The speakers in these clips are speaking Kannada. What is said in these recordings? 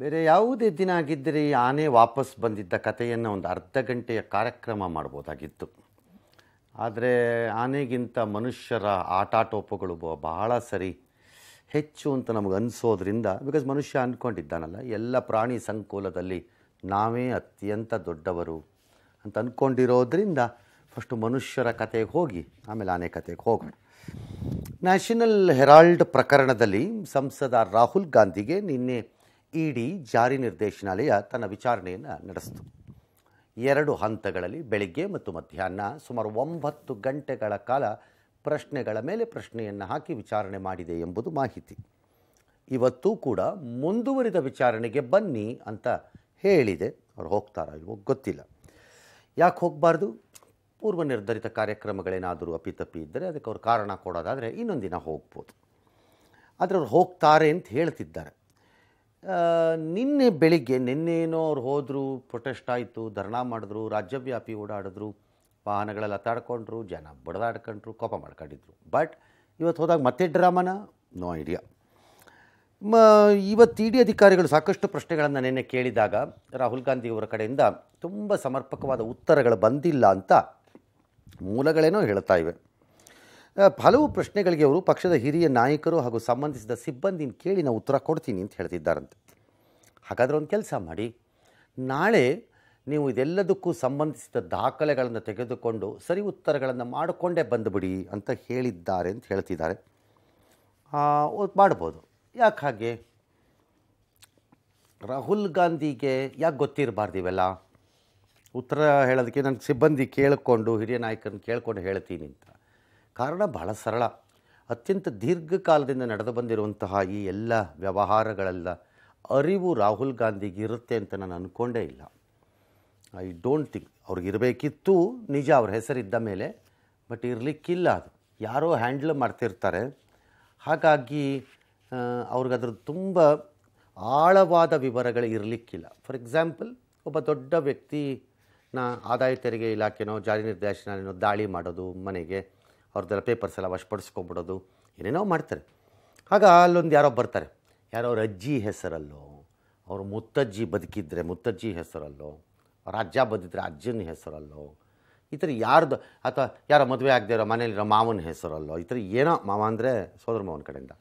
ಬೇರೆ ಯಾವುದೇ ದಿನ ಆಗಿದ್ದರೆ ಈ ಆನೆ ವಾಪಸ್ ಬಂದಿದ್ದ ಕಥೆಯನ್ನು ಒಂದು ಅರ್ಧ ಗಂಟೆಯ ಕಾರ್ಯಕ್ರಮ ಮಾಡ್ಬೋದಾಗಿತ್ತು ಆದರೆ ಆನೆಗಿಂತ ಮನುಷ್ಯರ ಆಟಾಟೋಪಗಳು ಬಹಳ ಸರಿ ಹೆಚ್ಚು ಅಂತ ನಮಗೆ ಅನಿಸೋದ್ರಿಂದ ಬಿಕಾಸ್ ಮನುಷ್ಯ ಅಂದ್ಕೊಂಡಿದ್ದಾನಲ್ಲ ಎಲ್ಲ ಪ್ರಾಣಿ ಸಂಕುಲದಲ್ಲಿ ನಾವೇ ಅತ್ಯಂತ ದೊಡ್ಡವರು ಅಂತ ಅಂದ್ಕೊಂಡಿರೋದ್ರಿಂದ ಫಸ್ಟು ಮನುಷ್ಯರ ಕಥೆಗೆ ಹೋಗಿ ಆಮೇಲೆ ಆನೆ ಕಥೆಗೆ ಹೋಗೋಣ ನ್ಯಾಷನಲ್ ಹೆರಾಲ್ಡ್ ಪ್ರಕರಣದಲ್ಲಿ ಸಂಸದ ರಾಹುಲ್ ಗಾಂಧಿಗೆ ನಿನ್ನೆ ಇಡಿ ಜಾರಿ ನಿರ್ದೇಶನಾಲಯ ತನ್ನ ವಿಚಾರಣೆಯನ್ನು ನಡೆಸಿತು ಎರಡು ಹಂತಗಳಲ್ಲಿ ಬೆಳಿಗ್ಗೆ ಮತ್ತು ಮಧ್ಯಾಹ್ನ ಸುಮಾರು ಒಂಬತ್ತು ಗಂಟೆಗಳ ಕಾಲ ಪ್ರಶ್ನೆಗಳ ಮೇಲೆ ಪ್ರಶ್ನೆಯನ್ನು ಹಾಕಿ ವಿಚಾರಣೆ ಮಾಡಿದೆ ಎಂಬುದು ಮಾಹಿತಿ ಇವತ್ತು ಕೂಡ ಮುಂದುವರಿದ ವಿಚಾರಣೆಗೆ ಬನ್ನಿ ಅಂತ ಹೇಳಿದೆ ಅವ್ರು ಹೋಗ್ತಾರಾ ಇಲ್ವೋ ಗೊತ್ತಿಲ್ಲ ಯಾಕೆ ಹೋಗಬಾರ್ದು ಪೂರ್ವ ನಿರ್ಧರಿತ ಕಾರ್ಯಕ್ರಮಗಳೇನಾದರೂ ಅಪಿತಪಿ ಇದ್ದರೆ ಅದಕ್ಕೆ ಅವ್ರು ಕಾರಣ ಕೊಡೋದಾದರೆ ಇನ್ನೊಂದಿನ ಹೋಗ್ಬೋದು ಆದರೆ ಅವ್ರು ಹೋಗ್ತಾರೆ ಅಂತ ಹೇಳ್ತಿದ್ದಾರೆ ನಿನ್ನೆ ಬೆಳಿಗ್ಗೆ ನಿನ್ನೇನೋ ಅವ್ರು ಹೋದರು ಪ್ರೊಟೆಸ್ಟ್ ಆಯಿತು ಧರ್ಣಾ ಮಾಡಿದ್ರು ರಾಜ್ಯವ್ಯಾಪಿ ಓಡಾಡಿದ್ರು ವಾಹನಗಳೆಲ್ಲ ತಾಡ್ಕೊಂಡ್ರು ಜನ ಬಡದಾಡ್ಕೊಂಡ್ರು ಕೋಪ ಮಾಡ್ಕೊಂಡಿದ್ರು ಬಟ್ ಇವತ್ತು ಹೋದಾಗ ಮತ್ತೆ ಡ್ರಾಮಾನ ನೋ ಐಡಿಯಾ ಮ ಇವತ್ತು ಇ ಡಿ ಅಧಿಕಾರಿಗಳು ಸಾಕಷ್ಟು ಪ್ರಶ್ನೆಗಳನ್ನು ನಿನ್ನೆ ಕೇಳಿದಾಗ ರಾಹುಲ್ ಗಾಂಧಿಯವರ ಕಡೆಯಿಂದ ತುಂಬ ಸಮರ್ಪಕವಾದ ಉತ್ತರಗಳು ಬಂದಿಲ್ಲ ಅಂತ ಮೂಲಗಳೇನೋ ಹೇಳ್ತಾ ಇವೆ ಹಲವು ಪ್ರಶ್ನೆಗಳಿಗೆ ಅವರು ಪಕ್ಷದ ಹಿರಿಯ ನಾಯಕರು ಹಾಗೂ ಸಂಬಂಧಿಸಿದ ಸಿಬ್ಬಂದಿನ ಕೇಳಿ ನಾವು ಉತ್ತರ ಕೊಡ್ತೀನಿ ಅಂತ ಹೇಳ್ತಿದ್ದಾರಂತೆ ಹಾಗಾದರೆ ಒಂದು ಕೆಲಸ ಮಾಡಿ ನಾಳೆ ನೀವು ಇದೆಲ್ಲದಕ್ಕೂ ಸಂಬಂಧಿಸಿದ ದಾಖಲೆಗಳನ್ನು ತೆಗೆದುಕೊಂಡು ಸರಿ ಉತ್ತರಗಳನ್ನು ಮಾಡಿಕೊಂಡೇ ಬಂದುಬಿಡಿ ಅಂತ ಹೇಳಿದ್ದಾರೆ ಅಂತ ಹೇಳ್ತಿದ್ದಾರೆ ಮಾಡ್ಬೋದು ಯಾಕೆ ಹಾಗೆ ರಾಹುಲ್ ಗಾಂಧಿಗೆ ಯಾಕೆ ಗೊತ್ತಿರಬಾರ್ದು ಇವೆಲ್ಲ ಉತ್ತರ ಹೇಳೋದಕ್ಕೆ ನನ್ನ ಸಿಬ್ಬಂದಿ ಕೇಳಿಕೊಂಡು ಹಿರಿಯ ನಾಯಕನ ಕೇಳ್ಕೊಂಡು ಹೇಳ್ತೀನಿ ಅಂತ ಕಾರಣ ಬಹಳ ಸರಳ ಅತ್ಯಂತ ದೀರ್ಘಕಾಲದಿಂದ ನಡೆದು ಬಂದಿರುವಂತಹ ಈ ಎಲ್ಲ ವ್ಯವಹಾರಗಳೆಲ್ಲ ಅರಿವು ರಾಹುಲ್ ಗಾಂಧಿಗೆ ಇರುತ್ತೆ ಅಂತ ನಾನು ಅಂದ್ಕೊಂಡೇ ಇಲ್ಲ ಐ ಡೋಂಟ್ ಥಿಂಕ್ ಅವ್ರಿಗೆ ಇರಬೇಕಿತ್ತು ನಿಜ ಅವ್ರ ಹೆಸರಿದ್ದ ಮೇಲೆ ಬಟ್ ಇರಲಿಕ್ಕಿಲ್ಲ ಅದು ಯಾರೋ ಹ್ಯಾಂಡ್ಲ್ ಮಾಡ್ತಿರ್ತಾರೆ ಹಾಗಾಗಿ ಅವ್ರಿಗದ್ರ ತುಂಬ ಆಳವಾದ ವಿವರಗಳು ಇರಲಿಕ್ಕಿಲ್ಲ ಫಾರ್ ಎಕ್ಸಾಂಪಲ್ ಒಬ್ಬ ದೊಡ್ಡ ವ್ಯಕ್ತಿ ಆದಾಯ ತೆರಿಗೆ ಇಲಾಖೆನೋ ಜಾರಿ ನಿರ್ದೇಶನೋ ದಾಳಿ ಮಾಡೋದು ಮನೆಗೆ ಅವ್ರದ್ದೆಲ್ಲ ಪೇಪರ್ಸ್ ಎಲ್ಲ ವಶಪಡಿಸ್ಕೊಂಬಿಡೋದು ಏನೇನೋ ಮಾಡ್ತಾರೆ ಆಗ ಅಲ್ಲೊಂದು ಯಾರೋ ಬರ್ತಾರೆ ಯಾರೋ ಅವ್ರ ಅಜ್ಜಿ ಹೆಸರಲ್ಲೋ ಅವ್ರ ಮುತ್ತಜ್ಜಿ ಬದುಕಿದ್ರೆ ಮುತ್ತಜ್ಜಿ ಹೆಸರಲ್ಲೋ ಅವ್ರ ಅಜ್ಜ ಬದಿದ್ರೆ ಅಜ್ಜನ ಹೆಸರಲ್ಲೋ ಈ ಥರ ಯಾರ್ದು ಅಥವಾ ಯಾರೋ ಮದುವೆ ಆಗದೆ ಇರೋ ಮನೇಲಿರೋ ಮಾವನ ಹೆಸರಲ್ಲೋ ಈ ಥರ ಏನೋ ಮಾವ ಅಂದರೆ ಸೋದರ ಮಾವನ ಕಡೆಯಿಂದ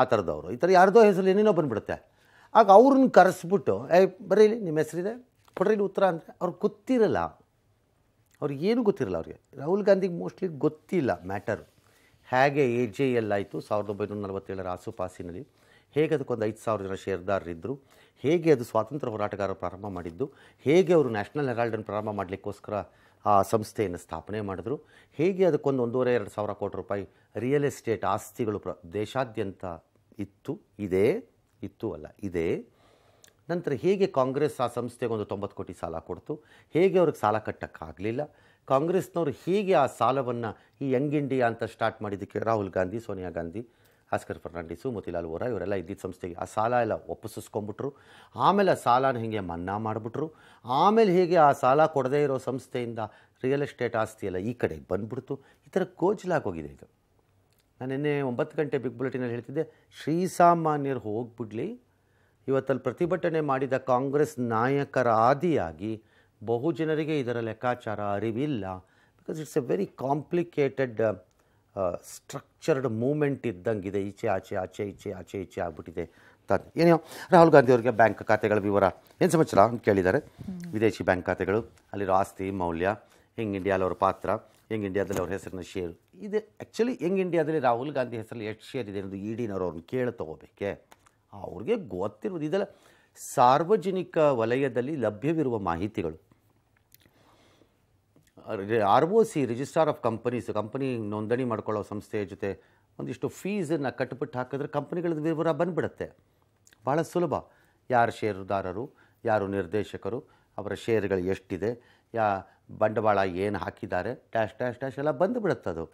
ಆ ಥರದವರು ಈ ಥರ ಯಾರ್ದೋ ಹೆಸರು ಏನೇನೋ ಬಂದುಬಿಡುತ್ತೆ ಆಗ ಅವ್ರನ್ನ ಕರೆಸ್ಬಿಟ್ಟು ಏ ಬರೀಲಿ ನಿಮ್ಮ ಹೆಸರಿದೆ ಇಲ್ಲಿ ಉತ್ತರ ಅಂದರೆ ಅವ್ರಿಗೆ ಗೊತ್ತಿರಲ್ಲ ಅವ್ರಿಗೆ ಏನು ಗೊತ್ತಿರಲ್ಲ ಅವ್ರಿಗೆ ರಾಹುಲ್ ಗಾಂಧಿಗೆ ಮೋಸ್ಟ್ಲಿ ಗೊತ್ತಿಲ್ಲ ಮ್ಯಾಟರ್ ಹೇಗೆ ಎ ಜೆ ಎಲ್ ಆಯಿತು ಸಾವಿರದ ಒಂಬೈನೂರ ನಲವತ್ತೇಳರ ಆಸುಪಾಸಿನಲ್ಲಿ ಹೇಗೆ ಅದಕ್ಕೊಂದು ಐದು ಸಾವಿರ ಜನ ಷೇರ್ದಾರರಿದ್ದರು ಹೇಗೆ ಅದು ಸ್ವಾತಂತ್ರ್ಯ ಹೋರಾಟಗಾರರು ಪ್ರಾರಂಭ ಮಾಡಿದ್ದು ಹೇಗೆ ಅವರು ನ್ಯಾಷನಲ್ ಹೆರಾಲ್ಡನ್ನು ಪ್ರಾರಂಭ ಮಾಡಲಿಕ್ಕೋಸ್ಕರ ಆ ಸಂಸ್ಥೆಯನ್ನು ಸ್ಥಾಪನೆ ಮಾಡಿದ್ರು ಹೇಗೆ ಅದಕ್ಕೊಂದು ಒಂದೂವರೆ ಎರಡು ಸಾವಿರ ಕೋಟಿ ರೂಪಾಯಿ ರಿಯಲ್ ಎಸ್ಟೇಟ್ ಆಸ್ತಿಗಳು ಪ್ರ ದೇಶಾದ್ಯಂತ ಇತ್ತು ಇದೆ ಇತ್ತು ಅಲ್ಲ ಇದೆ ನಂತರ ಹೇಗೆ ಕಾಂಗ್ರೆಸ್ ಆ ಸಂಸ್ಥೆಗೆ ಒಂದು ತೊಂಬತ್ತು ಕೋಟಿ ಸಾಲ ಕೊಡ್ತು ಹೇಗೆ ಅವ್ರಿಗೆ ಸಾಲ ಕಟ್ಟೋಕ್ಕಾಗಲಿಲ್ಲ ಕಾಂಗ್ರೆಸ್ನವರು ಹೇಗೆ ಆ ಸಾಲವನ್ನು ಈ ಯಂಗ್ ಇಂಡಿಯಾ ಅಂತ ಸ್ಟಾರ್ಟ್ ಮಾಡಿದ್ದಕ್ಕೆ ರಾಹುಲ್ ಗಾಂಧಿ ಸೋನಿಯಾ ಗಾಂಧಿ ಆಸ್ಕರ್ ಫರ್ನಾಂಡಿಸು ಮೋತಿಲಾಲ್ ವೋರಾ ಇವರೆಲ್ಲ ಇದ್ದಿದ್ದ ಸಂಸ್ಥೆಗೆ ಆ ಸಾಲ ಎಲ್ಲ ಒಪ್ಪಿಸ್ಕೊಂಬಿಟ್ರು ಆಮೇಲೆ ಆ ಸಾಲನ ಹೀಗೆ ಮನ್ನಾ ಮಾಡಿಬಿಟ್ರು ಆಮೇಲೆ ಹೀಗೆ ಆ ಸಾಲ ಕೊಡದೇ ಇರೋ ಸಂಸ್ಥೆಯಿಂದ ರಿಯಲ್ ಎಸ್ಟೇಟ್ ಆಸ್ತಿ ಎಲ್ಲ ಈ ಕಡೆಗೆ ಬಂದ್ಬಿಡ್ತು ಈ ಥರ ಹೋಗಿದೆ ಇದು ನಾನು ನಿನ್ನೆ ಒಂಬತ್ತು ಗಂಟೆ ಬಿಗ್ ಬುಲೆಟಿನಲ್ಲಿ ಹೇಳ್ತಿದ್ದೆ ಶ್ರೀಸಾಮಾನ್ಯರು ಹೋಗ್ಬಿಡಲಿ ಇವತ್ತಲ್ಲಿ ಪ್ರತಿಭಟನೆ ಮಾಡಿದ ಕಾಂಗ್ರೆಸ್ ನಾಯಕರ ಆದಿಯಾಗಿ ಬಹು ಜನರಿಗೆ ಇದರ ಲೆಕ್ಕಾಚಾರ ಅರಿವಿಲ್ಲ because it's a very complicated structured moment ಇದ್ದಂಗಿದೆ ಈಚೆ ಆಚೆ ಆಚೆ ಈಚೆ ಆಚೆ ಈಚೆ ಆಗ್ಬಿಟ್ಟಿದೆ ಅಂತ ಏನೋ ರಾಹುಲ್ ಗಾಂಧಿ ಅವರಿಗೆ ಬ್ಯಾಂಕ್ ಖಾತೆಗಳ ವಿವರ ಏನು ಸಮಾಚಾರ ಅಂತ ಕೇಳಿದ್ದಾರೆ ವಿದೇಶಿ ಬ್ಯಾಂಕ್ ಖಾತೆಗಳು ಅಲ್ಲಿರೋ ಆಸ್ತಿ ಮೌಲ್ಯ ಹೆಂಗ್ ಇಂಡಿಯಾದಲ್ಲಿ ಅವ್ರ ಪಾತ್ರ ಹೆಂಗ್ ಇಂಡಿಯಾದಲ್ಲಿ ಅವ್ರ ಹೆಸರಿನ ಶೇರ್ ಇದು ಆ್ಯಕ್ಚುಲಿ ಹೆಂಗ್ ಇಂಡಿಯಾದಲ್ಲಿ ರಾಹುಲ್ ಗಾಂಧಿ ಹೆಸರಲ್ಲಿ ಎಷ್ಟು ಶೇರ್ ಇದೆ ಅನ್ನೋದು ಇಡಿನವ್ರು ಅವ್ರನ್ನ ಕೇಳಿ ತೊಗೋಬೇಕೆ ಅವ್ರಿಗೆ ಗೊತ್ತಿರುವುದು ಇದೆಲ್ಲ ಸಾರ್ವಜನಿಕ ವಲಯದಲ್ಲಿ ಲಭ್ಯವಿರುವ ಮಾಹಿತಿಗಳು R O C registrar of companies company ನೋಂದಣಿ ಮಾಡ್ಕೊಳ್ಳೋ ಸಂಸ್ಥೆಯ ಜೊತೆ ಒಂದಿಷ್ಟು ಫೀಸನ್ನು ಕಟ್ಟಿಬಿಟ್ಟು ಹಾಕಿದ್ರೆ ಕಂಪ್ನಿಗಳ ವಿವರ ಬಂದ್ಬಿಡುತ್ತೆ ಭಾಳ ಸುಲಭ ಯಾರು ಷೇರುದಾರರು ಯಾರು ನಿರ್ದೇಶಕರು ಅವರ ಷೇರುಗಳು ಎಷ್ಟಿದೆ ಯಾ ಬಂಡವಾಳ ಏನು ಹಾಕಿದ್ದಾರೆ ಡ್ಯಾಶ್ ಡ್ಯಾಶ್ ಡ್ಯಾಶ್ ಎಲ್ಲ ಅದು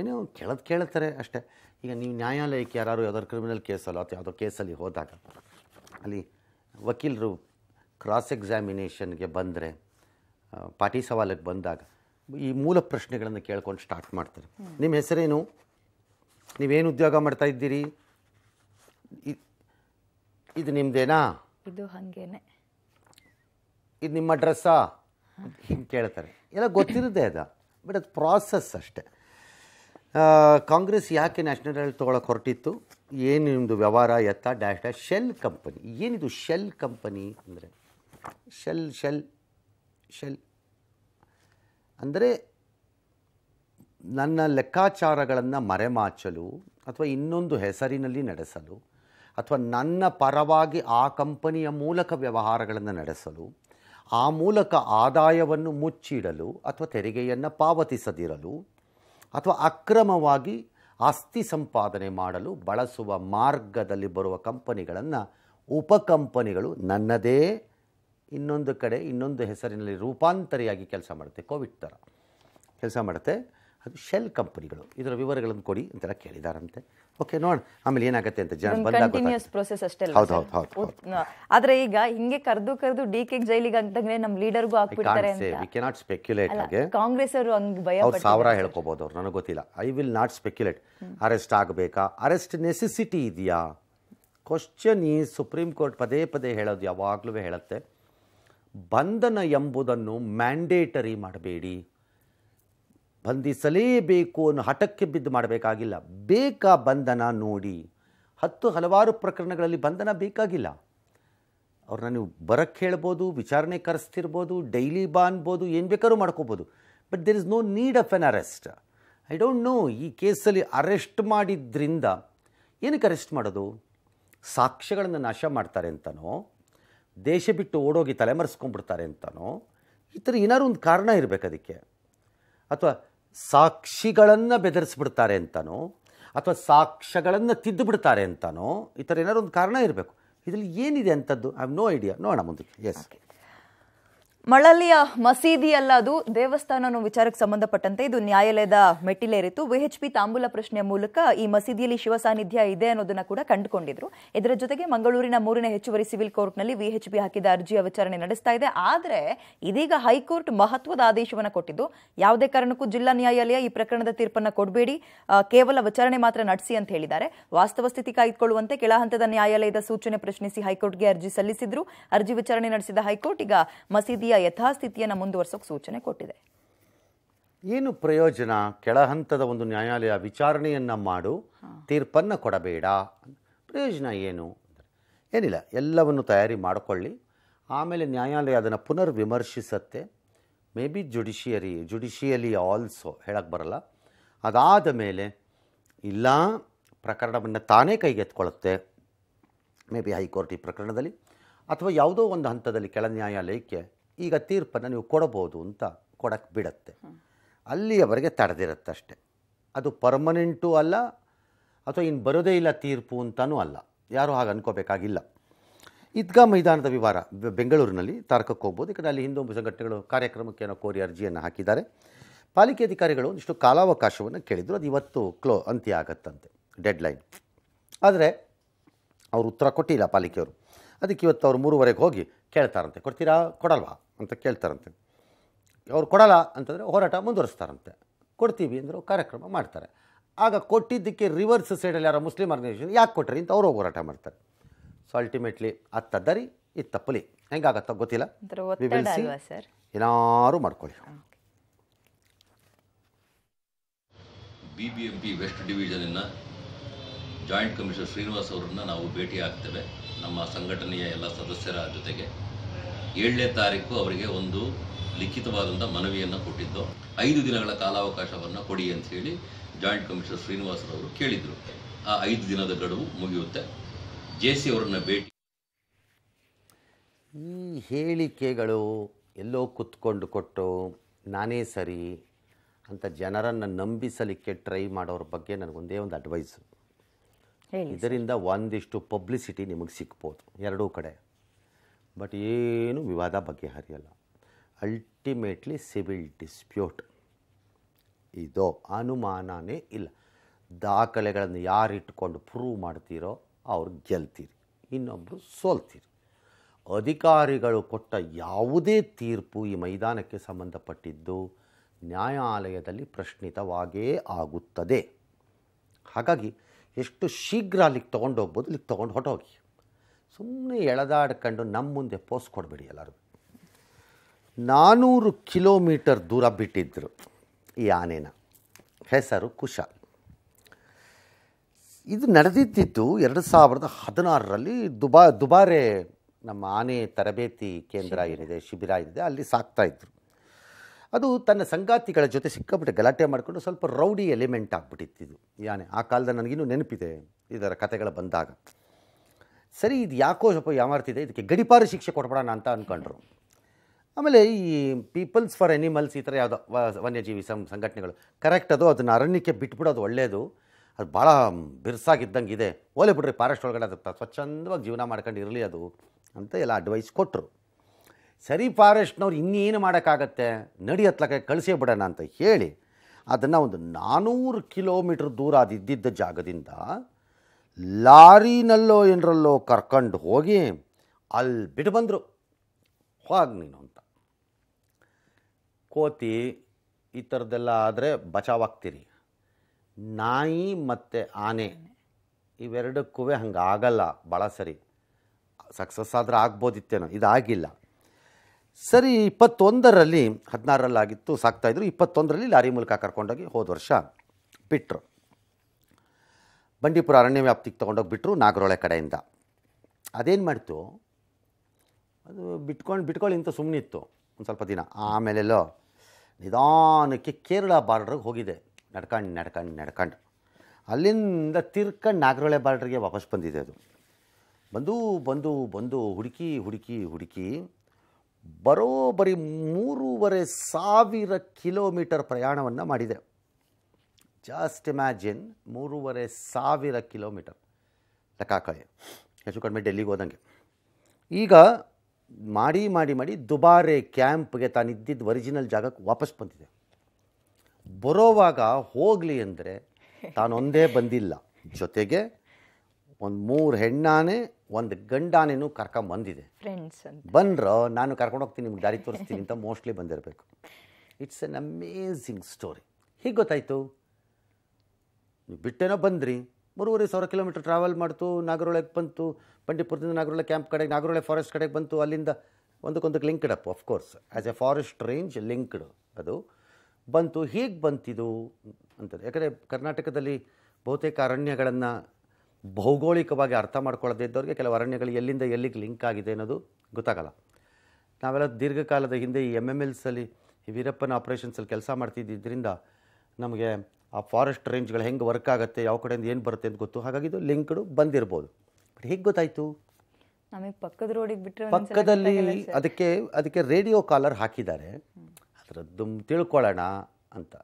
ಏನೋ ಕೇಳೋದು ಕೇಳುತ್ತಾರೆ ಅಷ್ಟೇ ಈಗ ನೀವು ನ್ಯಾಯಾಲಯಕ್ಕೆ ಯಾರು ಯಾವ್ದಾದ್ರು ಕ್ರಿಮಿನಲ್ ಕೇಸಲ್ಲೋ ಅಥವಾ ಯಾವುದೋ ಕೇಸಲ್ಲಿ ಹೋದಾಗ ಅಲ್ಲಿ ವಕೀಲರು ಕ್ರಾಸ್ ಎಕ್ಸಾಮಿನೇಷನ್ಗೆ ಬಂದರೆ ಪಾರ್ಟಿ ಸವಾಲಕ್ಕೆ ಬಂದಾಗ ಈ ಮೂಲ ಪ್ರಶ್ನೆಗಳನ್ನು ಕೇಳ್ಕೊಂಡು ಸ್ಟಾರ್ಟ್ ಮಾಡ್ತಾರೆ ನಿಮ್ಮ ಹೆಸರೇನು ನೀವೇನು ಉದ್ಯೋಗ ಮಾಡ್ತಾ ಇದ್ದೀರಿ ಇದು ನಿಮ್ಮದೇನಾ ಇದು ಹಾಗೇನೆ ಇದು ನಿಮ್ಮ ಅಡ್ರೆಸ್ಸಾ ಹಿಂಗೆ ಕೇಳ್ತಾರೆ ಎಲ್ಲ ಗೊತ್ತಿರುತ್ತೆ ಅದ ಬಟ್ ಅದು ಪ್ರಾಸೆಸ್ ಅಷ್ಟೆ ಕಾಂಗ್ರೆಸ್ ಯಾಕೆ ನ್ಯಾಷನಲ್ ಲೆವೆಲ್ ತೊಗೊಳಕ್ಕೆ ಹೊರಟಿತ್ತು ಏನು ನಿಮ್ಮದು ವ್ಯವಹಾರ ಎತ್ತ ಡ್ಯಾಶ್ ಡ್ಯಾಶ್ ಶೆಲ್ ಕಂಪನಿ ಏನಿದು ಶೆಲ್ ಕಂಪನಿ ಅಂದರೆ ಶೆಲ್ ಶೆಲ್ ಶೆಲ್ ಅಂದರೆ ನನ್ನ ಲೆಕ್ಕಾಚಾರಗಳನ್ನು ಮರೆಮಾಚಲು ಅಥವಾ ಇನ್ನೊಂದು ಹೆಸರಿನಲ್ಲಿ ನಡೆಸಲು ಅಥವಾ ನನ್ನ ಪರವಾಗಿ ಆ ಕಂಪನಿಯ ಮೂಲಕ ವ್ಯವಹಾರಗಳನ್ನು ನಡೆಸಲು ಆ ಮೂಲಕ ಆದಾಯವನ್ನು ಮುಚ್ಚಿಡಲು ಅಥವಾ ತೆರಿಗೆಯನ್ನು ಪಾವತಿಸದಿರಲು ಅಥವಾ ಅಕ್ರಮವಾಗಿ ಆಸ್ತಿ ಸಂಪಾದನೆ ಮಾಡಲು ಬಳಸುವ ಮಾರ್ಗದಲ್ಲಿ ಬರುವ ಕಂಪನಿಗಳನ್ನು ಉಪಕಂಪನಿಗಳು ನನ್ನದೇ ಇನ್ನೊಂದು ಕಡೆ ಇನ್ನೊಂದು ಹೆಸರಿನಲ್ಲಿ ರೂಪಾಂತರಿಯಾಗಿ ಕೆಲಸ ಮಾಡುತ್ತೆ ಕೋವಿಡ್ ಥರ ಕೆಲಸ ಮಾಡುತ್ತೆ ಅದು ಶೆಲ್ ಕಂಪನಿಗಳು ಇದರ ವಿವರಗಳನ್ನು ಕೊಡಿ ಅಂತೆಲ್ಲ ಕೇಳಿದಾರಂತೆ ಓಕೆ ನೋಡ ಆಮೇಲೆ ಏನಾಗುತ್ತೆ ಅಂತ ಜನ ಕಂಟಿನ್ಯೂಸ್ ಪ್ರೊಸೆಸ್ ಅಷ್ಟೇ ಹೌದು ಹೌದು ಆದ್ರೆ ಈಗ ಹಿಂಗೆ ಕರೆದು ಕರೆದು ಡಿ ಕೆ ಜೈಲಿಗೆ ಅಂತಂದ್ರೆ ನಮ್ಮ ಲೀಡರ್ಗೂ ಹಾಕ್ಬಿಡ್ತಾರೆ ಅಂತ ವಿ ಕ್ಯಾನ್ ನಾಟ್ ಸ್ಪೆಕ್ಯುಲೇಟ್ ಹಾಗೆ ಕಾಂಗ್ರೆಸ್ ಅವರು ಹಂಗೆ ಭಯ ಸಾವಿರ ಹೇಳ್ಕೋಬಹುದು ಅವ್ರು ನನಗೆ ಗೊತ್ತಿಲ್ಲ I will not speculate arrest ಆಗಬೇಕಾ ಅರೆಸ್ಟ್ ನೆಸೆಸಿಟಿ ಇದೆಯಾ ಕ್ವಶನ್ ಈ ಸುಪ್ರೀಂ ಕೋರ್ಟ್ ಪದೇ ಪದೇ ಹೇಳೋದು ಯಾವಾಗಲೂ ಹೇಳುತ್ತೆ ಬಂಧನ ಎಂಬುದನ್ನು ಮ್ಯಾಂಡೇಟರಿ ಮಾಡಬೇಡಿ ಬಂಧಿಸಲೇಬೇಕು ಅನ್ನೋ ಹಠಕ್ಕೆ ಬಿದ್ದು ಮಾಡಬೇಕಾಗಿಲ್ಲ ಬೇಕಾ ಬಂಧನ ನೋಡಿ ಹತ್ತು ಹಲವಾರು ಪ್ರಕರಣಗಳಲ್ಲಿ ಬಂಧನ ಬೇಕಾಗಿಲ್ಲ ಅವ್ರನ್ನ ನೀವು ಬರಕ್ಕೆ ಹೇಳ್ಬೋದು ವಿಚಾರಣೆ ಕರೆಸ್ತಿರ್ಬೋದು ಡೈಲಿ ಬಾ ಅನ್ಬೋದು ಏನು ಬೇಕಾದ್ರೂ ಮಾಡ್ಕೋಬೋದು but there is no need of an arrest I don't know ಈ ಕೇಸಲ್ಲಿ ಅರೆಸ್ಟ್ ಮಾಡಿದ್ರಿಂದ ಏನಕ್ಕೆ ಅರೆಸ್ಟ್ ಮಾಡೋದು ಸಾಕ್ಷ್ಯಗಳನ್ನು ನಾಶ ಮಾಡ್ತಾರೆ ಅಂತನೋ ದೇಶ ಬಿಟ್ಟು ಓಡೋಗಿ ತಲೆಮರೆಸ್ಕೊಂಡ್ಬಿಡ್ತಾರೆ ಅಂತನೋ ಈ ಥರ ಏನಾದ್ರು ಒಂದು ಕಾರಣ ಇರಬೇಕು ಅದಕ್ಕೆ ಅಥವಾ ಸಾಕ್ಷಿಗಳನ್ನು ಬೆದರಿಸ್ಬಿಡ್ತಾರೆ ಅಂತನೋ ಅಥವಾ ಸಾಕ್ಷ್ಯಗಳನ್ನು ತಿದ್ದು ಬಿಡ್ತಾರೆ ಅಂತನೋ ಈ ಥರ ಏನಾದ್ರು ಒಂದು ಕಾರಣ ಇರಬೇಕು ಇದರಲ್ಲಿ ಏನಿದೆ ಅಂಥದ್ದು ಐ ಹ್ಯಾವ್ ನೋ ಐಡಿಯಾ ನೋಡೋಣ ಮುಂದಕ್ಕೆ ಎಸ್ ಮಳಲಿಯ ಮಸೀದಿ ಅಲ್ಲ ಅದು ದೇವಸ್ಥಾನ ವಿಚಾರಕ್ಕೆ ಸಂಬಂಧಪಟ್ಟಂತೆ ಇದು ನ್ಯಾಯಾಲಯದ ಮೆಟ್ಟಿಲೇರಿತು ವಿಎಚ್ಪಿ ತಾಂಬೂಲ ಪ್ರಶ್ನೆಯ ಮೂಲಕ ಈ ಮಸೀದಿಯಲ್ಲಿ ಶಿವಸಾನಿಧ್ಯ ಇದೆ ಅನ್ನೋದನ್ನ ಕೂಡ ಕಂಡುಕೊಂಡಿದ್ರು ಇದರ ಜೊತೆಗೆ ಮಂಗಳೂರಿನ ಮೂರನೇ ಹೆಚ್ಚುವರಿ ಸಿವಿಲ್ ಕೋರ್ಟ್ನಲ್ಲಿ ನಲ್ಲಿ ಹಾಕಿದ ಅರ್ಜಿಯ ವಿಚಾರಣೆ ನಡೆಸ್ತಾ ಇದೆ ಆದರೆ ಇದೀಗ ಹೈಕೋರ್ಟ್ ಮಹತ್ವದ ಆದೇಶವನ್ನು ಕೊಟ್ಟಿದ್ದು ಯಾವುದೇ ಕಾರಣಕ್ಕೂ ಜಿಲ್ಲಾ ನ್ಯಾಯಾಲಯ ಈ ಪ್ರಕರಣದ ತೀರ್ಪನ್ನು ಕೊಡಬೇಡಿ ಕೇವಲ ವಿಚಾರಣೆ ಮಾತ್ರ ನಡೆಸಿ ಅಂತ ಹೇಳಿದ್ದಾರೆ ವಾಸ್ತವ ಸ್ಥಿತಿ ಕಾಯ್ದುಕೊಳ್ಳುವಂತೆ ಕೆಳ ಹಂತದ ನ್ಯಾಯಾಲಯದ ಸೂಚನೆ ಪ್ರಶ್ನಿಸಿ ಹೈಕೋರ್ಟ್ಗೆ ಅರ್ಜಿ ಸಲ್ಲಿಸಿದ್ರು ಅರ್ಜಿ ವಿಚಾರಣೆ ನಡೆಸಿದ ಹೈಕೋರ್ಟ್ ಈಗ ಮಸೀದಿ ಯಥಾಸ್ಥಿತಿಯನ್ನು ಮುಂದುವರಿಸೋಕೆ ಸೂಚನೆ ಕೊಟ್ಟಿದೆ ಏನು ಪ್ರಯೋಜನ ಕೆಳಹಂತದ ಒಂದು ನ್ಯಾಯಾಲಯ ವಿಚಾರಣೆಯನ್ನು ಮಾಡು ತೀರ್ಪನ್ನು ಕೊಡಬೇಡ ಪ್ರಯೋಜನ ಏನು ಏನಿಲ್ಲ ಎಲ್ಲವನ್ನು ತಯಾರಿ ಮಾಡಿಕೊಳ್ಳಿ ಆಮೇಲೆ ನ್ಯಾಯಾಲಯ ಅದನ್ನು ಪುನರ್ ವಿಮರ್ಶಿಸತ್ತೆ maybe judiciary judicially also ಹೇಳಕ್ಕೆ ಬರಲ್ಲ ಅದಾದ ಮೇಲೆ ಇಲ್ಲ ಪ್ರಕರಣವನ್ನು ತಾನೇ ಕೈಗೆತ್ಕೊಳ್ಳುತ್ತೆ ಮೇ ಬಿ ಹೈಕೋರ್ಟ್ ಈ ಪ್ರಕರಣದಲ್ಲಿ ಅಥವಾ ಯಾವುದೋ ಒಂದು ಹಂತದಲ್ಲಿ ಕೆಳ ನ್ಯಾಯಾಲಯಕ್ಕೆ ಈಗ ತೀರ್ಪನ್ನು ನೀವು ಕೊಡಬಹುದು ಅಂತ ಕೊಡಕ್ಕೆ ಬಿಡತ್ತೆ ಅಲ್ಲಿಯವರೆಗೆ ತಡೆದಿರುತ್ತಷ್ಟೆ ಅದು ಪರ್ಮನೆಂಟು ಅಲ್ಲ ಅಥವಾ ಇನ್ನು ಬರೋದೇ ಇಲ್ಲ ತೀರ್ಪು ಅಂತಲೂ ಅಲ್ಲ ಯಾರೂ ಹಾಗೆ ಅನ್ಕೋಬೇಕಾಗಿಲ್ಲ ಈದ್ಗಾ ಮೈದಾನದ ವಿವಾರ ಬೆಂಗಳೂರಿನಲ್ಲಿ ತಾರಕಕ್ಕೆ ಹೋಗ್ಬೋದು ಯಾಕಂದರೆ ಅಲ್ಲಿ ಹಿಂದೂ ಸಂಘಟನೆಗಳು ಕಾರ್ಯಕ್ರಮಕ್ಕೆ ಏನೋ ಕೋರಿ ಅರ್ಜಿಯನ್ನು ಹಾಕಿದ್ದಾರೆ ಪಾಲಿಕೆ ಅಧಿಕಾರಿಗಳು ಒಂದಿಷ್ಟು ಕಾಲಾವಕಾಶವನ್ನು ಕೇಳಿದರು ಅದು ಇವತ್ತು ಕ್ಲೋ ಅಂತ್ಯ ಆಗತ್ತಂತೆ ಡೆಡ್ಲೈನ್ ಆದರೆ ಅವರು ಉತ್ತರ ಕೊಟ್ಟಿಲ್ಲ ಪಾಲಿಕೆಯವರು ಅದಕ್ಕೆ ಇವತ್ತು ಅವರು ಮೂರುವರೆಗೆ ಹೋಗಿ ಕೇಳ್ತಾರಂತೆ ಕೊಡ್ತೀರಾ ಕೊಡಲ್ವಾ ಅಂತ ಕೇಳ್ತಾರಂತೆ ಅವ್ರು ಕೊಡಲ್ಲ ಅಂತಂದರೆ ಹೋರಾಟ ಮುಂದುವರಿಸ್ತಾರಂತೆ ಕೊಡ್ತೀವಿ ಅಂದರು ಕಾರ್ಯಕ್ರಮ ಮಾಡ್ತಾರೆ ಆಗ ಕೊಟ್ಟಿದ್ದಕ್ಕೆ ರಿವರ್ಸ್ ಸೈಡಲ್ಲಿ ಯಾರೋ ಮುಸ್ಲಿಮ್ ಆರ್ಗನೈಸೇಷನ್ ಯಾಕೆ ಕೊಟ್ಟರಿ ಅಂತ ಅವರು ಹೋರಾಟ ಮಾಡ್ತಾರೆ ಸೊ ಅಲ್ಟಿಮೇಟ್ಲಿ ಅತ್ತದ್ದರಿ ಇದು ತಪ್ಪಲಿ ಹೆಂಗಾಗತ್ತೋ ಗೊತ್ತಿಲ್ಲ ಏನಾರು ಮಾಡ್ಕೊಳ್ಳಿ B B M P west ಡಿವಿಷನಿನ ಜಾಯಿಂಟ್ ಕಮಿಷನರ್ ಶ್ರೀನಿವಾಸ್ ಅವರನ್ನು ನಾವು ಭೇಟಿ ಆಗ್ತೇವೆ ನಮ್ಮ ಸಂಘಟನೆಯ ಎಲ್ಲ ಸದಸ್ಯರ ಜೊತೆಗೆ ಏಳನೇ ತಾರೀಕು ಅವರಿಗೆ ಒಂದು ಲಿಖಿತವಾದಂಥ ಮನವಿಯನ್ನು ಕೊಟ್ಟಿದ್ದು ಐದು ದಿನಗಳ ಕಾಲಾವಕಾಶವನ್ನು ಕೊಡಿ ಅಂತ ಹೇಳಿ ಜಾಯಿಂಟ್ ಕಮಿಷನರ್ ಶ್ರೀನಿವಾಸರವರು ಕೇಳಿದರು ಆ ಐದು ದಿನದ ಗಡುವು ಮುಗಿಯುತ್ತೆ ಜೆ ಸಿ ಅವರನ್ನು ಭೇಟಿ ಈ ಹೇಳಿಕೆಗಳು ಎಲ್ಲೋ ಕುತ್ಕೊಂಡು ಕೊಟ್ಟು ನಾನೇ ಸರಿ ಅಂತ ಜನರನ್ನು ನಂಬಿಸಲಿಕ್ಕೆ ಟ್ರೈ ಮಾಡೋರ ಬಗ್ಗೆ ನನಗೊಂದೇ ಒಂದು ಅಡ್ವೈಸು ಇದರಿಂದ ಒಂದಿಷ್ಟು ಪಬ್ಲಿಸಿಟಿ ನಿಮಗೆ ಸಿಕ್ಬೋದು ಎರಡೂ ಕಡೆ ಬಟ್ ಏನು ವಿವಾದ ಬಗ್ಗೆ ಹರಿಯಲ್ಲ ಅಲ್ಟಿಮೇಟ್ಲಿ ಸಿವಿಲ್ ಡಿಸ್ಪ್ಯೂಟ್ ಇದೋ ಅನುಮಾನನೇ ಇಲ್ಲ ದಾಖಲೆಗಳನ್ನು ಯಾರಿಟ್ಕೊಂಡು ಪ್ರೂವ್ ಮಾಡ್ತೀರೋ ಅವ್ರು ಗೆಲ್ತೀರಿ ಇನ್ನೊಬ್ಬರು ಸೋಲ್ತೀರಿ ಅಧಿಕಾರಿಗಳು ಕೊಟ್ಟ ಯಾವುದೇ ತೀರ್ಪು ಈ ಮೈದಾನಕ್ಕೆ ಸಂಬಂಧಪಟ್ಟಿದ್ದು ನ್ಯಾಯಾಲಯದಲ್ಲಿ ಪ್ರಶ್ನಿತವಾಗೇ ಆಗುತ್ತದೆ ಹಾಗಾಗಿ ಎಷ್ಟು ಶೀಘ್ರ ಅಲ್ಲಿಗೆ ತೊಗೊಂಡೋಗ್ಬೋದು ಇಲ್ಲಿಗೆ ತೊಗೊಂಡು ಹೊಟ್ಟೋಗಿ ಸುಮ್ಮನೆ ಎಳೆದಾಡ್ಕೊಂಡು ನಮ್ಮ ಮುಂದೆ ಪೋಸ್ ಕೊಡಬೇಡಿ ಎಲ್ಲರೂ ನಾನ್ನೂರು ಕಿಲೋಮೀಟರ್ ದೂರ ಬಿಟ್ಟಿದ್ದರು ಈ ಆನೆನ ಹೆಸರು ಕುಶ ಇದು ನಡೆದಿದ್ದಿದ್ದು ಎರಡು ಸಾವಿರದ ಹದಿನಾರರಲ್ಲಿ ದುಬಾ ದುಬಾರೆ ನಮ್ಮ ಆನೆ ತರಬೇತಿ ಕೇಂದ್ರ ಏನಿದೆ ಶಿಬಿರ ಏನಿದೆ ಅಲ್ಲಿ ಸಾಕ್ತಾಯಿದ್ರು ಅದು ತನ್ನ ಸಂಗಾತಿಗಳ ಜೊತೆ ಸಿಕ್ಕಾಬಿಟ್ಟು ಗಲಾಟೆ ಮಾಡಿಕೊಂಡು ಸ್ವಲ್ಪ ರೌಡಿ ಎಲಿಮೆಂಟ್ ಆಗಿಬಿಟ್ಟಿತ್ತು ಈ ಆನೆ ಆ ಕಾಲದ ನನಗಿನ್ನೂ ನೆನಪಿದೆ ಇದರ ಕಥೆಗಳು ಬಂದಾಗ ಸರಿ ಇದು ಯಾಕೋ ಸ್ವಲ್ಪ ಯಾಮಾರ್ತಿದೆ ಇದಕ್ಕೆ ಗಡಿಪಾರು ಶಿಕ್ಷೆ ಕೊಟ್ಬಿಡೋಣ ಅಂತ ಅಂದ್ಕೊಂಡ್ರು ಆಮೇಲೆ ಈ ಪೀಪಲ್ಸ್ ಫಾರ್ ಎನಿಮಲ್ಸ್ ಈ ಥರ ಯಾವುದೋ ವನ್ಯಜೀವಿ ಸಂ ಸಂಘಟನೆಗಳು ಕರೆಕ್ಟ್ ಅದು ಅದನ್ನು ಅರಣ್ಯಕ್ಕೆ ಬಿಟ್ಬಿಡೋದು ಒಳ್ಳೆಯದು ಅದು ಭಾಳ ಬಿರ್ಸಾಗಿದ್ದಂಗೆ ಇದೆ ಓಲೆ ಬಿಡ್ರಿ ಫಾರೆಸ್ಟ್ ಒಳಗಡೆ ಅದು ಸ್ವಚ್ಛಂದವಾಗಿ ಜೀವನ ಮಾಡ್ಕೊಂಡು ಇರಲಿ ಅದು ಅಂತ ಎಲ್ಲ ಅಡ್ವೈಸ್ ಕೊಟ್ಟರು ಸರಿ ಫಾರೆಸ್ಟ್ನವ್ರು ಇನ್ನೇನು ಮಾಡೋಕ್ಕಾಗತ್ತೆ ನಡಿ ಹತ್ಲಕ್ಕೆ ಕಳಿಸೇ ಬಿಡೋಣ ಅಂತ ಹೇಳಿ ಅದನ್ನು ಒಂದು ನಾನ್ನೂರು ಕಿಲೋಮೀಟ್ರ್ ದೂರ ಅದು ಇದ್ದಿದ್ದ ಜಾಗದಿಂದ ಲಾರಿನಲ್ಲೋ ಏನರಲ್ಲೋ ಕರ್ಕೊಂಡು ಹೋಗಿ ಅಲ್ಲಿ ಬಿಟ್ಟು ಬಂದರು ಹೋಗಿ ನೀನು ಅಂತ ಕೋತಿ ಈ ಥರದ್ದೆಲ್ಲ ಆದರೆ ಬಚಾವಾಗ್ತೀರಿ ನಾಯಿ ಮತ್ತು ಆನೆ ಇವೆರಡಕ್ಕೂ ಹಂಗೆ ಆಗಲ್ಲ ಭಾಳ ಸರಿ ಸಕ್ಸಸ್ ಆದರೆ ಆಗ್ಬೋದಿತ್ತೇನೋ ಇದಾಗಿಲ್ಲ ಸರಿ ಇಪ್ಪತ್ತೊಂದರಲ್ಲಿ ಹದಿನಾರರಲ್ಲಿ ಆಗಿತ್ತು ಸಾಕ್ತಾಯಿದ್ರು ಇಪ್ಪತ್ತೊಂದರಲ್ಲಿ ಲಾರಿ ಮೂಲಕ ಕರ್ಕೊಂಡೋಗಿ ಹೋದ ವರ್ಷ ಬಿಟ್ಟರು ಬಂಡೀಪುರ ಅರಣ್ಯ ವ್ಯಾಪ್ತಿಗೆ ತೊಗೊಂಡೋಗಿಬಿಟ್ರು ನಾಗರೋಳೆ ಕಡೆಯಿಂದ ಅದೇನು ಮಾಡ್ತು ಅದು ಬಿಟ್ಕೊಂಡು ಬಿಟ್ಕೊಳ್ಳಿ ಅಂತ ಸುಮ್ಮನಿತ್ತು ಒಂದು ಸ್ವಲ್ಪ ದಿನ ಆಮೇಲೆಲ್ಲೋ ನಿಧಾನಕ್ಕೆ ಕೇರಳ ಬಾರ್ಡ್ರಿಗೆ ಹೋಗಿದೆ ನಡ್ಕಂಡು ನಡ್ಕಂಡು ನಡ್ಕೊಂಡು ಅಲ್ಲಿಂದ ತಿರ್ಕಂಡು ನಾಗರೋಳೆ ಬಾರ್ಡ್ರಿಗೆ ವಾಪಸ್ ಬಂದಿದೆ ಅದು ಬಂದು ಬಂದು ಬಂದು ಹುಡುಕಿ ಹುಡುಕಿ ಹುಡುಕಿ ಬರೋಬರಿ ಮೂರುವರೆ ಸಾವಿರ ಕಿಲೋಮೀಟರ್ ಪ್ರಯಾಣವನ್ನು ಮಾಡಿದೆ ಜಸ್ಟ್ ಇಮ್ಯಾಜಿನ್ ಮೂರುವರೆ ಸಾವಿರ ಕಿಲೋಮೀಟರ್ ಲೆಕ್ಕಾಕಳಿ ಹೆಚ್ಚು ಕಡಿಮೆ ಡೆಲ್ಲಿಗೆ ಹೋದಂಗೆ ಈಗ ಮಾಡಿ ಮಾಡಿ ಮಾಡಿ ದುಬಾರೆ ಕ್ಯಾಂಪ್ಗೆ ತಾನಿದ್ದಿದ್ದ ಒರಿಜಿನಲ್ ಜಾಗಕ್ಕೆ ವಾಪಸ್ ಬಂದಿದೆ ಬರೋವಾಗ ಹೋಗಲಿ ಅಂದರೆ ತಾನೊಂದೇ ಬಂದಿಲ್ಲ ಜೊತೆಗೆ ಒಂದು ಮೂರು ಹೆಣ್ಣಾನೆ ಒಂದು ಗಂಡಾನೇನು ಕರ್ಕೊಂಬಂದಿದೆ ಬಂದ್ರೆ ನಾನು ಕರ್ಕೊಂಡು ಹೋಗ್ತೀನಿ ನಿಮ್ಗೆ ದಾರಿ ತೋರಿಸ್ತೀನಿ ಅಂತ ಮೋಸ್ಟ್ಲಿ ಬಂದಿರಬೇಕು ಇಟ್ಸ್ ಅನ್ ಅಮೇಝಿಂಗ್ ಸ್ಟೋರಿ ಹೀಗೆ ಗೊತ್ತಾಯಿತು ಬಿಟ್ಟೇನೋ ಬಂದ್ರಿ ಮೂರುವರೆ ಸಾವಿರ ಕಿಲೋಮೀಟರ್ ಟ್ರಾವೆಲ್ ಮಾಡ್ತು ನಾಗರೋಳಕ್ಕೆ ಬಂತು ಪಂಡಿಪುರದಿಂದ ನಾಗರೋಳೆ ಕ್ಯಾಂಪ್ ಕಡೆಗೆ ನಾಗರೋಳೆ ಫಾರೆಸ್ಟ್ ಕಡೆಗೆ ಬಂತು ಅಲ್ಲಿಂದ ಒಂದಕ್ಕೊಂದಕ್ಕೆ linked up of course as a forest range linked ಅದು ಬಂತು ಹೀಗೆ ಬಂತಿದು ಅಂತಂದರೆ ಯಾಕಂದರೆ ಕರ್ನಾಟಕದಲ್ಲಿ ಬಹುತೇಕ ಅರಣ್ಯಗಳನ್ನು ಭೌಗೋಳಿಕವಾಗಿ ಅರ್ಥ ಮಾಡ್ಕೊಳ್ಳದೇ ಇದ್ದವ್ರಿಗೆ ಕೆಲವು ಅರಣ್ಯಗಳು ಎಲ್ಲಿಂದ ಎಲ್ಲಿಗೆ ಲಿಂಕ್ ಆಗಿದೆ ಅನ್ನೋದು ಗೊತ್ತಾಗಲ್ಲ ನಾವೆಲ್ಲ ದೀರ್ಘಕಾಲದ ಹಿಂದೆ ಈ ಎಮ್ ಎಮ್ ಎಲ್ಸಲ್ಲಿ ಈ ವೀರಪ್ಪನ ಆಪ್ರೇಷನ್ಸಲ್ಲಿ ಕೆಲಸ ಮಾಡ್ತಿದ್ದಿದ್ದರಿಂದ ನಮಗೆ ಆ ಫಾರೆಸ್ಟ್ ರೇಂಜ್ಗಳು ಹೆಂಗೆ ವರ್ಕ್ ಆಗುತ್ತೆ ಯಾವ ಕಡೆಯಿಂದ ಏನು ಬರುತ್ತೆ ಅಂತ ಗೊತ್ತು ಹಾಗಾಗಿ ಇದು ಲಿಂಕ್ಡು ಬಂದಿರ್ಬೋದು ಬಟ್ ಹೇಗೆ ಗೊತ್ತಾಯಿತು ನಮಗೆ ಪಕ್ಕದ ರೋಡಿಗೆ ಬಿಟ್ಟರೆ ಪಕ್ಕದಲ್ಲಿ ಅದಕ್ಕೆ ಅದಕ್ಕೆ ರೇಡಿಯೋ ಕಾಲರ್ ಹಾಕಿದ್ದಾರೆ ಅದರದ್ದು ತಿಳ್ಕೊಳ್ಳೋಣ ಅಂತ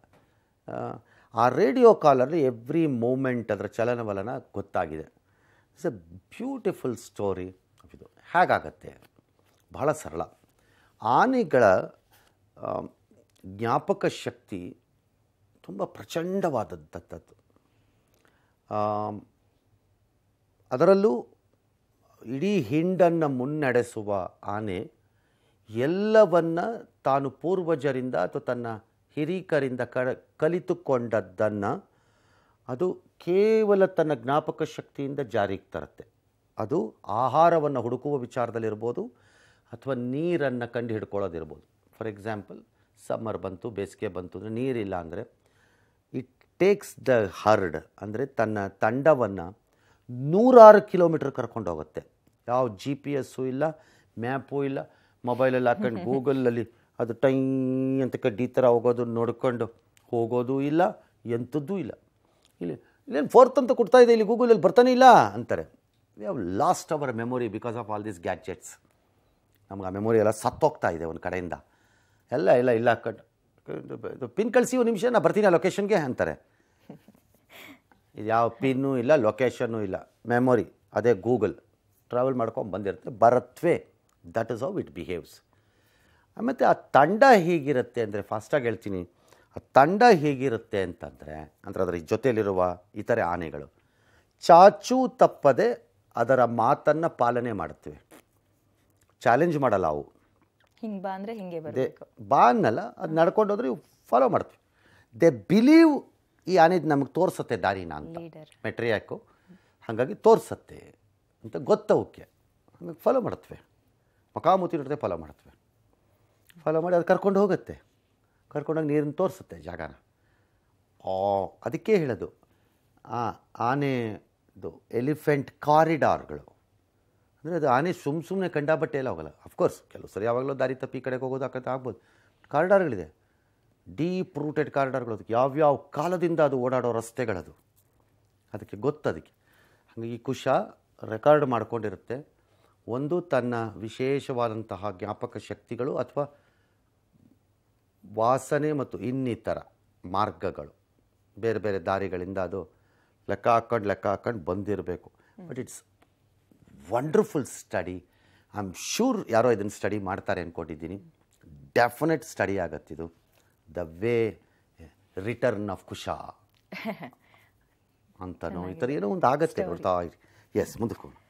ಆ ರೇಡಿಯೋ ಕಾಲರ್ ಎವ್ರಿ ಮೂಮೆಂಟ್ ಅದರ ಚಲನವಲನ ಗೊತ್ತಾಗಿದೆ ಇಟ್ಸ್ ಎ ಬ್ಯೂಟಿಫುಲ್ ಸ್ಟೋರಿ ಇದು ಹೇಗಾಗತ್ತೆ ಬಹಳ ಸರಳ ಆನೆಗಳ ಜ್ಞಾಪಕ ಶಕ್ತಿ ತುಂಬ ಪ್ರಚಂಡವಾದದ್ದು ಅದರಲ್ಲೂ ಇಡೀ ಹಿಂಡನ್ನು ಮುನ್ನಡೆಸುವ ಆನೆ ಎಲ್ಲವನ್ನು ತಾನು ಪೂರ್ವಜರಿಂದ ಅಥವಾ ತನ್ನ ಹಿರೀಕರಿಂದ ಕ ಕಲಿತುಕೊಂಡದ್ದನ್ನು ಅದು ಕೇವಲ ತನ್ನ ಜ್ಞಾಪಕ ಶಕ್ತಿಯಿಂದ ಜಾರಿಗೆ ತರುತ್ತೆ ಅದು ಆಹಾರವನ್ನು ಹುಡುಕುವ ವಿಚಾರದಲ್ಲಿರ್ಬೋದು ಅಥವಾ ನೀರನ್ನು ಕಂಡು ಹಿಡ್ಕೊಳ್ಳೋದಿರ್ಬೋದು ಫಾರ್ ಎಕ್ಸಾಂಪಲ್ ಸಮ್ಮರ್ ಬಂತು ಬೇಸಿಗೆ ಬಂತು ಅಂದರೆ ನೀರಿಲ್ಲ ಅಂದರೆ ಟೇಕ್ಸ್ ದ ಹರ್ಡ್ ಅಂದರೆ ತನ್ನ ತಂಡವನ್ನು ನೂರಾರು ಕಿಲೋಮೀಟ್ರ್ ಕರ್ಕೊಂಡು ಹೋಗುತ್ತೆ ಯಾವ ಜಿ ಪಿ ಎಸ್ಸು ಇಲ್ಲ ಮ್ಯಾಪು ಇಲ್ಲ ಮೊಬೈಲಲ್ಲಿ ಹಾಕೊಂಡು ಗೂಗಲಲ್ಲಿ ಅದು ಟೈ ಅಂತ ಕಡ್ಡಿ ಥರ ಹೋಗೋದು ನೋಡ್ಕೊಂಡು ಹೋಗೋದು ಇಲ್ಲ ಎಂಥದ್ದೂ ಇಲ್ಲ ಇಲ್ಲಿ ಇಲ್ಲೇನು ಫೋರ್ತ್ ಅಂತ ಕೊಡ್ತಾ ಇದೆ ಇಲ್ಲಿ ಗೂಗಲಲ್ಲಿ ಬರ್ತಾನೆ ಇಲ್ಲ ಅಂತಾರೆ we have lost our memory because of all these gadgets ನಮ್ಗೆ ಆ ಮೆಮೊರಿ ಎಲ್ಲ ಸತ್ತೋಗ್ತಾ ಇದೆ ಒಂದು ಕಡೆಯಿಂದ ಎಲ್ಲ ಇಲ್ಲ ಇಲ್ಲ ಕಟ್ ಪಿನ್ ಕಳಿಸಿ ಒಂದು ನಿಮಿಷ ನಾನು ಬರ್ತೀನಿ ಆ ಲೊಕೇಶನ್ಗೆ ಅಂತಾರೆ ಇದು ಯಾವ ಪಿನ್ನು ಇಲ್ಲ ಲೊಕೇಶನ್ನು ಇಲ್ಲ ಮೆಮೊರಿ ಅದೇ ಗೂಗಲ್ ಟ್ರಾವೆಲ್ ಮಾಡ್ಕೊಂಡು ಬಂದಿರುತ್ತೆ ಬರತ್ವೆ that is how it behaves ಮತ್ತು ಆ ತಂಡ ಹೇಗಿರುತ್ತೆ ಅಂದರೆ ಫಾಸ್ಟಾಗಿ ಹೇಳ್ತೀನಿ ಆ ತಂಡ ಹೇಗಿರುತ್ತೆ ಅಂತಂದರೆ ಅಂದರೆ ಅದರ ಜೊತೆಯಲ್ಲಿರುವ ಇತರೆ ಆನೆಗಳು ಚಾಚು ತಪ್ಪದೆ ಅದರ ಮಾತನ್ನು ಪಾಲನೆ ಮಾಡುತ್ತವೆ ಚಾಲೆಂಜ್ ಮಾಡಲ್ಲ ಅವು ಹಿಂಗೆ ಬಾ ಅಂದರೆ ಹಿಂಗೆ ಬರಬೇಕು ಬಾ ಅನ್ನಲ್ಲ ಅದು ನಡ್ಕೊಂಡು ಹೋದ್ರೆ ಫಾಲೋ ಮಾಡ್ತೀವಿ ದೇ ಬಿಲೀವ್ ಈ ಆನೆ ನಮಗೆ ತೋರಿಸುತ್ತೆ ದಾರಿನ ಅಂತ ಮೆಟ್ರಿಯಾಕು ಹಾಗಾಗಿ ತೋರಿಸತ್ತೆ ಅಂತ ಗೊತ್ತವಕ್ಕೆ ಹಂಗಾಗಿ ಫಾಲೋ ಮಾಡ್ತವೆ ಮುಖಾಮುತಿ ನೋಡಿದ್ರೆ ಫಾಲೋ ಮಾಡ್ತವೆ ಫಾಲೋ ಮಾಡಿ ಅದು ಕರ್ಕೊಂಡು ಹೋಗುತ್ತೆ ಕರ್ಕೊಂಡೋಗಿ ನೀರನ್ನು ತೋರಿಸುತ್ತೆ ಜಾಗನ ಆ ಅದಕ್ಕೆ ಹೇಳೋದು ಆನೆದು ಎಲಿಫೆಂಟ್ ಕಾರಿಡಾರ್ಗಳು ಅಂದರೆ ಅದು ಆನೆ ಸುಮ್ಮ ಸುಮ್ಮನೆ ಬಟ್ಟೆ ಎಲ್ಲ ಹೋಗಲ್ಲ ಅಫ್ಕೋರ್ಸ್ ಕೆಲವು ಸರಿ ಯಾವಾಗಲೂ ದಾರಿ ತಪ್ಪಿ ಈ ಕಡೆಗೆ ಹೋಗೋದು ಆ ಕಡೆ ಆಗ್ಬೋದು ಕಾರ್ಡಾರ್ಗಳಿದೆ ಡೀಪ್ ರೂಟೆಡ್ ಕಾರಿಡಾರ್ಗಳು ಅದಕ್ಕೆ ಯಾವ್ಯಾವ ಕಾಲದಿಂದ ಅದು ಓಡಾಡೋ ರಸ್ತೆಗಳದು ಅದಕ್ಕೆ ಗೊತ್ತದಕ್ಕೆ ಹಾಗೆ ಈ ಕುಶ ರೆಕಾರ್ಡ್ ಮಾಡ್ಕೊಂಡಿರುತ್ತೆ ಒಂದು ತನ್ನ ವಿಶೇಷವಾದಂತಹ ಜ್ಞಾಪಕ ಶಕ್ತಿಗಳು ಅಥವಾ ವಾಸನೆ ಮತ್ತು ಇನ್ನಿತರ ಮಾರ್ಗಗಳು ಬೇರೆ ಬೇರೆ ದಾರಿಗಳಿಂದ ಅದು ಲೆಕ್ಕ ಹಾಕ್ಕೊಂಡು ಲೆಕ್ಕ ಹಾಕ್ಕೊಂಡು ಬಂದಿರಬೇಕು but it's wonderful study I am sure ಯಾರೋ ಇದನ್ನು ಸ್ಟಡಿ ಮಾಡ್ತಾರೆ ಅಂದ್ಕೊಂಡಿದ್ದೀನಿ ಡೆಫಿನೆಟ್ ಸ್ಟಡಿ ಆಗತ್ತಿದು ದ ವೇ ರಿಟರ್ನ್ ಆಫ್ ಕುಶಾ ಅಂತನೋ ಈ ಥರ ಏನೋ ಒಂದು ಆಗತ್ತೆ ನೋಡ್ತಾ ಎಸ್ ಮುಂದಕ್ಕೆ